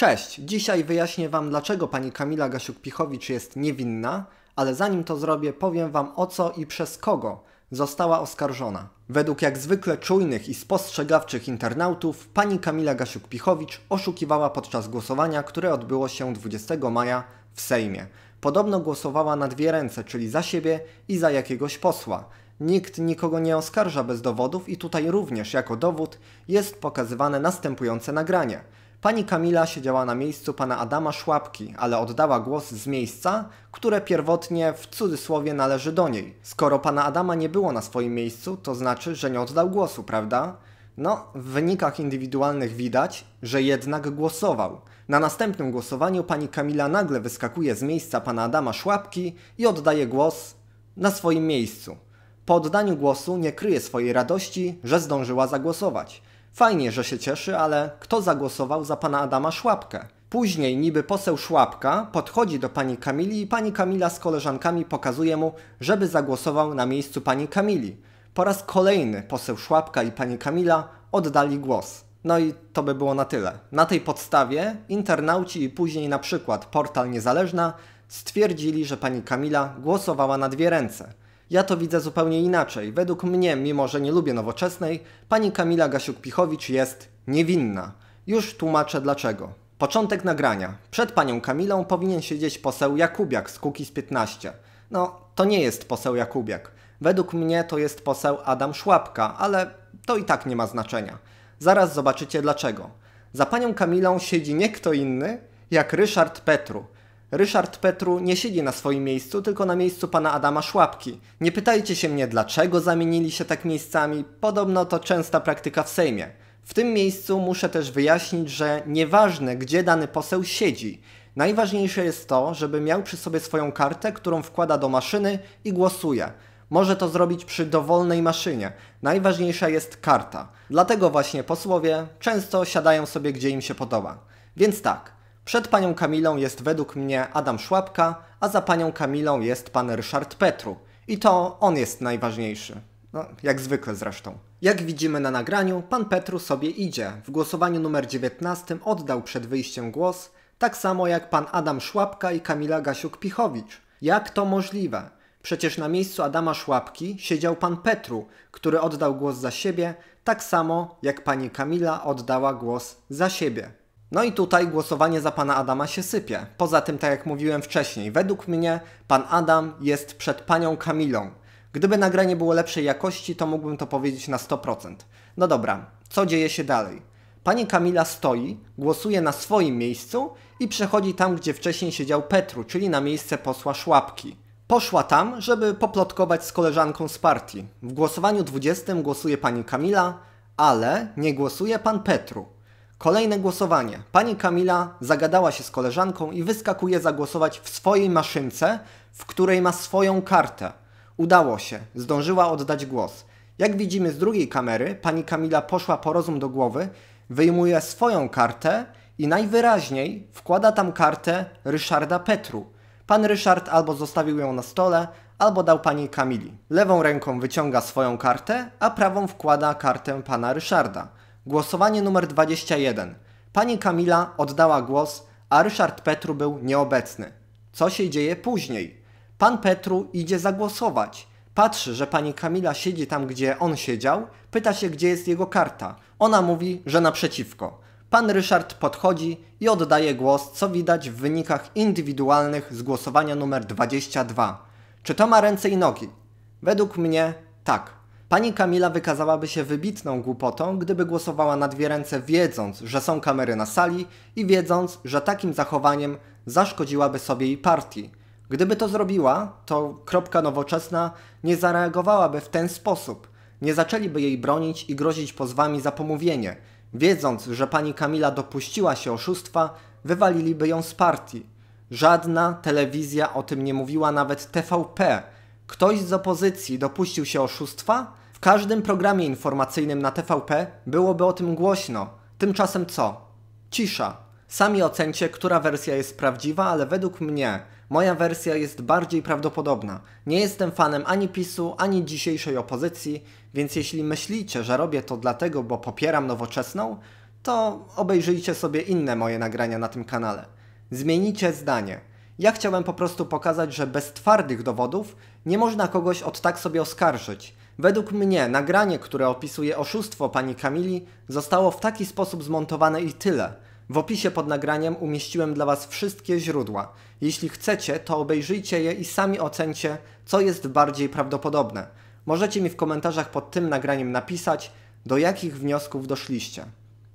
Cześć, dzisiaj wyjaśnię Wam, dlaczego pani Kamila Gasiuk-Pichowicz jest niewinna, ale zanim to zrobię, powiem Wam o co i przez kogo została oskarżona. Według jak zwykle czujnych i spostrzegawczych internautów, pani Kamila Gasiuk-Pichowicz oszukiwała podczas głosowania, które odbyło się 20 maja w Sejmie. Podobno głosowała na dwie ręce, czyli za siebie i za jakiegoś posła. Nikt nikogo nie oskarża bez dowodów i tutaj również jako dowód jest pokazywane następujące nagranie. Pani Kamila siedziała na miejscu pana Adama Szłapki, ale oddała głos z miejsca, które pierwotnie w cudzysłowie należy do niej. Skoro pana Adama nie było na swoim miejscu, to znaczy, że nie oddał głosu, prawda? No, w wynikach indywidualnych widać, że jednak głosował. Na następnym głosowaniu pani Kamila nagle wyskakuje z miejsca pana Adama Szłapki i oddaje głos na swoim miejscu. Po oddaniu głosu nie kryje swojej radości, że zdążyła zagłosować. Fajnie, że się cieszy, ale kto zagłosował za pana Adama Szłapkę? Później niby poseł Szłapka podchodzi do pani Kamili i pani Kamila z koleżankami pokazuje mu, żeby zagłosował na miejscu pani Kamili. Po raz kolejny poseł Szłapka i pani Kamila oddali głos. No i to by było na tyle. Na tej podstawie internauci i później na przykład portal Niezależna stwierdzili, że pani Kamila głosowała na dwie ręce. Ja to widzę zupełnie inaczej. Według mnie, mimo że nie lubię nowoczesnej, pani Kamila Gasiuk-Pichowicz jest niewinna. Już tłumaczę dlaczego. Początek nagrania. Przed panią Kamilą powinien siedzieć poseł Jakubiak z z 15. No, to nie jest poseł Jakubiak. Według mnie to jest poseł Adam Szłapka, ale to i tak nie ma znaczenia. Zaraz zobaczycie dlaczego. Za panią Kamilą siedzi nie kto inny, jak Ryszard Petru – Ryszard Petru nie siedzi na swoim miejscu, tylko na miejscu pana Adama Szłapki. Nie pytajcie się mnie, dlaczego zamienili się tak miejscami, podobno to częsta praktyka w Sejmie. W tym miejscu muszę też wyjaśnić, że nieważne gdzie dany poseł siedzi, najważniejsze jest to, żeby miał przy sobie swoją kartę, którą wkłada do maszyny i głosuje. Może to zrobić przy dowolnej maszynie. Najważniejsza jest karta. Dlatego właśnie posłowie często siadają sobie gdzie im się podoba. Więc tak, przed panią Kamilą jest według mnie Adam Szłapka, a za panią Kamilą jest pan Ryszard Petru. I to on jest najważniejszy. No, jak zwykle zresztą. Jak widzimy na nagraniu, pan Petru sobie idzie. W głosowaniu numer 19 oddał przed wyjściem głos, tak samo jak pan Adam Szłapka i Kamila Gasiuk-Pichowicz. Jak to możliwe? Przecież na miejscu Adama Szłapki siedział pan Petru, który oddał głos za siebie, tak samo jak pani Kamila oddała głos za siebie. No i tutaj głosowanie za pana Adama się sypie. Poza tym, tak jak mówiłem wcześniej, według mnie pan Adam jest przed panią Kamilą. Gdyby nagranie było lepszej jakości, to mógłbym to powiedzieć na 100%. No dobra, co dzieje się dalej? Pani Kamila stoi, głosuje na swoim miejscu i przechodzi tam, gdzie wcześniej siedział Petru, czyli na miejsce posła Szłapki. Poszła tam, żeby poplotkować z koleżanką z partii. W głosowaniu 20 głosuje pani Kamila, ale nie głosuje pan Petru. Kolejne głosowanie. Pani Kamila zagadała się z koleżanką i wyskakuje zagłosować w swojej maszynce, w której ma swoją kartę. Udało się, zdążyła oddać głos. Jak widzimy z drugiej kamery, pani Kamila poszła po rozum do głowy, wyjmuje swoją kartę i najwyraźniej wkłada tam kartę Ryszarda Petru. Pan Ryszard albo zostawił ją na stole, albo dał pani Kamili. Lewą ręką wyciąga swoją kartę, a prawą wkłada kartę pana Ryszarda. Głosowanie numer 21. Pani Kamila oddała głos, a Ryszard Petru był nieobecny. Co się dzieje później? Pan Petru idzie zagłosować. Patrzy, że pani Kamila siedzi tam, gdzie on siedział, pyta się, gdzie jest jego karta. Ona mówi, że naprzeciwko. Pan Ryszard podchodzi i oddaje głos, co widać w wynikach indywidualnych z głosowania numer 22. Czy to ma ręce i nogi? Według mnie tak. Pani Kamila wykazałaby się wybitną głupotą, gdyby głosowała na dwie ręce, wiedząc, że są kamery na sali i wiedząc, że takim zachowaniem zaszkodziłaby sobie jej partii. Gdyby to zrobiła, to kropka nowoczesna nie zareagowałaby w ten sposób. Nie zaczęliby jej bronić i grozić pozwami za pomówienie. Wiedząc, że pani Kamila dopuściła się oszustwa, wywaliliby ją z partii. Żadna telewizja o tym nie mówiła, nawet TVP. Ktoś z opozycji dopuścił się oszustwa? W każdym programie informacyjnym na TVP byłoby o tym głośno. Tymczasem co? Cisza. Sami ocencie, która wersja jest prawdziwa, ale według mnie moja wersja jest bardziej prawdopodobna. Nie jestem fanem ani PiSu, ani dzisiejszej opozycji, więc jeśli myślicie, że robię to dlatego, bo popieram nowoczesną, to obejrzyjcie sobie inne moje nagrania na tym kanale. Zmienicie zdanie. Ja chciałem po prostu pokazać, że bez twardych dowodów nie można kogoś od tak sobie oskarżyć. Według mnie nagranie, które opisuje oszustwo pani Kamili, zostało w taki sposób zmontowane i tyle. W opisie pod nagraniem umieściłem dla Was wszystkie źródła. Jeśli chcecie, to obejrzyjcie je i sami ocencie, co jest bardziej prawdopodobne. Możecie mi w komentarzach pod tym nagraniem napisać, do jakich wniosków doszliście.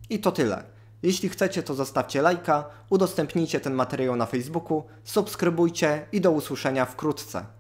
I to tyle. Jeśli chcecie, to zostawcie lajka, udostępnijcie ten materiał na Facebooku, subskrybujcie i do usłyszenia wkrótce.